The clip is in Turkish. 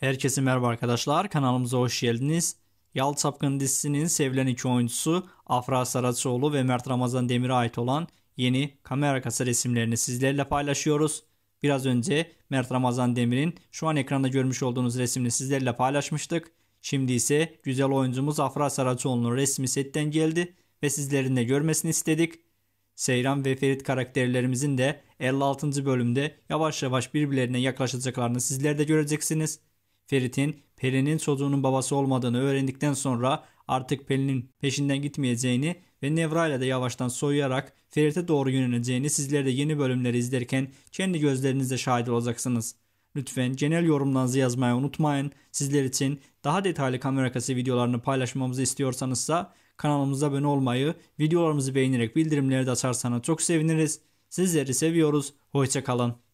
Herkese merhaba arkadaşlar. Kanalımıza hoş geldiniz. Yal Sapkın dizisinin sevilen iki oyuncusu Afra Saraçoğlu ve Mert Ramazan Demir'e ait olan yeni kamera kasa resimlerini sizlerle paylaşıyoruz. Biraz önce Mert Ramazan Demir'in şu an ekranda görmüş olduğunuz resmini sizlerle paylaşmıştık. Şimdi ise güzel oyuncumuz Afra Saraçoğlu'nun resmi setten geldi ve sizlerin de görmesini istedik. Seyran ve Ferit karakterlerimizin de 56. bölümde yavaş yavaş birbirlerine yaklaşacaklarını sizler de göreceksiniz. Ferit'in Pelin'in çocuğunun babası olmadığını öğrendikten sonra artık Pelin'in peşinden gitmeyeceğini ve Nevra ile de yavaştan soyuyarak Ferit'e doğru yöneleceğini sizler de yeni bölümleri izlerken kendi gözlerinizle şahit olacaksınız. Lütfen genel yorumlarınızı yazmayı unutmayın. Sizler için daha detaylı kamera arkası videolarını paylaşmamızı istiyorsanız da kanalımıza abone olmayı, videolarımızı beğenerek bildirimleri de açarsanız çok seviniriz. Sizleri seviyoruz. Hoşçakalın.